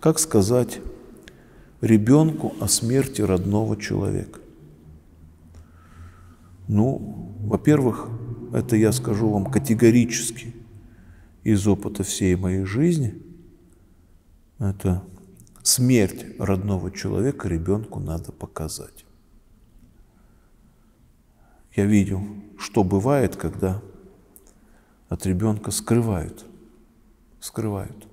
Как сказать ребенку о смерти родного человека? Ну, во-первых, это я скажу вам категорически из опыта всей моей жизни. Это смерть родного человека ребенку надо показать. Я видел, что бывает, когда от ребенка скрывают. Скрывают.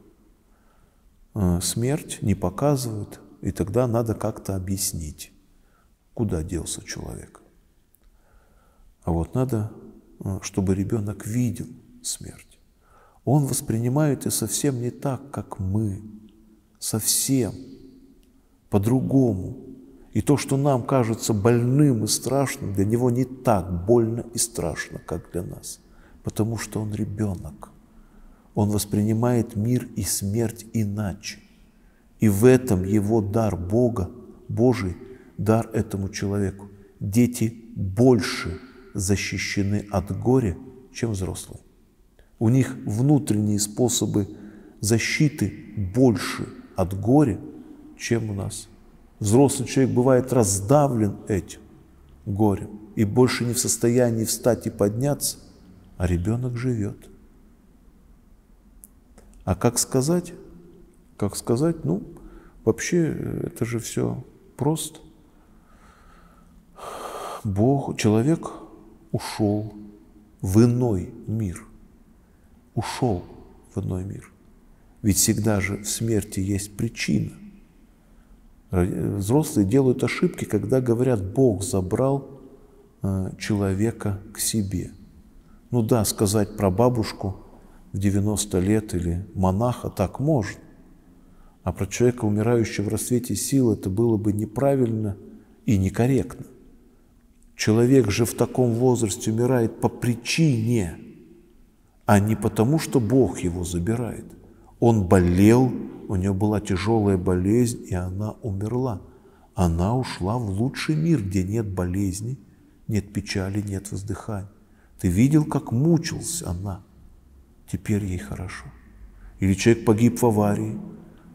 Э, смерть, не показывают, и тогда надо как-то объяснить, куда делся человек. А вот надо, э, чтобы ребенок видел смерть. Он воспринимает ее совсем не так, как мы, совсем по-другому. И то, что нам кажется больным и страшным, для него не так больно и страшно, как для нас, потому что он ребенок. Он воспринимает мир и смерть иначе. И в этом его дар Бога, Божий дар этому человеку. Дети больше защищены от горя, чем взрослые. У них внутренние способы защиты больше от горя, чем у нас. Взрослый человек бывает раздавлен этим горем и больше не в состоянии встать и подняться, а ребенок живет – а как сказать? Как сказать? Ну, вообще э, это же все просто. Бог, человек ушел в иной мир. Ушел в иной мир. Ведь всегда же в смерти есть причина. Э, взрослые делают ошибки, когда говорят, Бог забрал э, человека к себе. Ну да, сказать про бабушку, в 90 лет или монаха, так можно. А про человека, умирающего в расцвете сил, это было бы неправильно и некорректно. Человек же в таком возрасте умирает по причине, а не потому, что Бог его забирает. Он болел, у него была тяжелая болезнь, и она умерла. Она ушла в лучший мир, где нет болезни, нет печали, нет воздыхания. Ты видел, как мучилась она – теперь ей хорошо. Или человек погиб в аварии,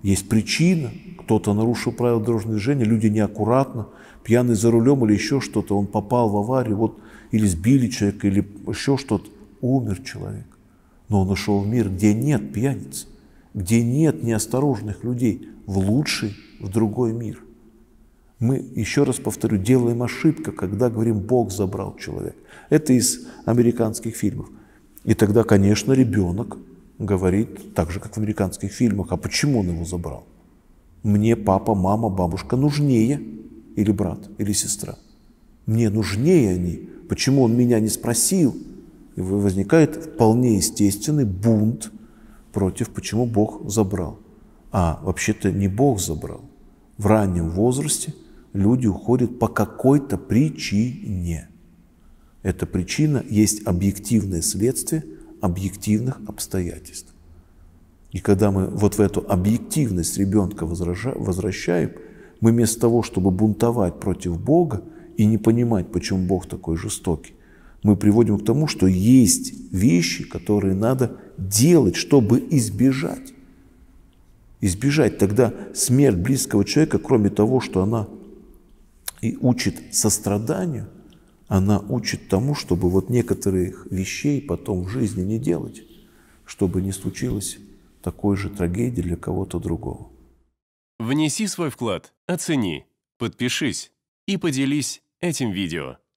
есть причина, кто-то нарушил правила дорожного движения, люди неаккуратно, пьяный за рулем или еще что-то, он попал в аварию, вот, или сбили человека, или еще что-то, умер человек. Но он ушел в мир, где нет пьяниц, где нет неосторожных людей, в лучший, в другой мир. Мы, еще раз повторю, делаем ошибку, когда говорим «Бог забрал человека». Это из американских фильмов. И тогда, конечно, ребенок говорит так же, как в американских фильмах, а почему он его забрал? Мне папа, мама, бабушка нужнее, или брат, или сестра. Мне нужнее они. Почему он меня не спросил? И возникает вполне естественный бунт против, почему Бог забрал. А вообще-то не Бог забрал. В раннем возрасте люди уходят по какой-то причине – это причина, есть объективное следствие объективных обстоятельств. И когда мы вот в эту объективность ребенка возвращаем, мы вместо того, чтобы бунтовать против Бога и не понимать, почему Бог такой жестокий, мы приводим к тому, что есть вещи, которые надо делать, чтобы избежать. Избежать тогда смерть близкого человека, кроме того, что она и учит состраданию – она учит тому, чтобы вот некоторых вещей потом в жизни не делать, чтобы не случилось такой же трагедии для кого-то другого. Внеси свой вклад, оцени, подпишись и поделись этим видео.